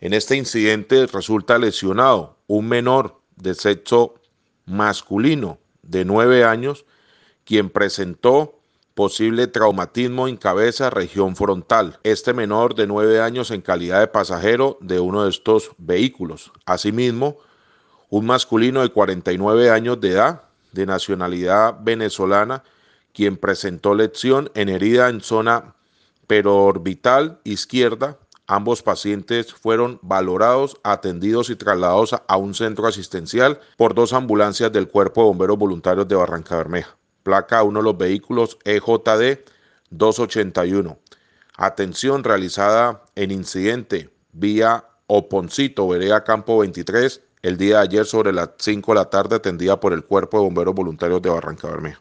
En este incidente resulta lesionado un menor de sexo masculino de 9 años, quien presentó posible traumatismo en cabeza, región frontal. Este menor de 9 años en calidad de pasajero de uno de estos vehículos. Asimismo, un masculino de 49 años de edad, de nacionalidad venezolana, quien presentó lesión en herida en zona perorbital izquierda Ambos pacientes fueron valorados, atendidos y trasladados a un centro asistencial por dos ambulancias del Cuerpo de Bomberos Voluntarios de Barranca Bermeja. Placa uno de los vehículos EJD 281. Atención realizada en incidente vía Oponcito, Vereda Campo 23, el día de ayer sobre las 5 de la tarde, atendida por el Cuerpo de Bomberos Voluntarios de Barranca Bermeja.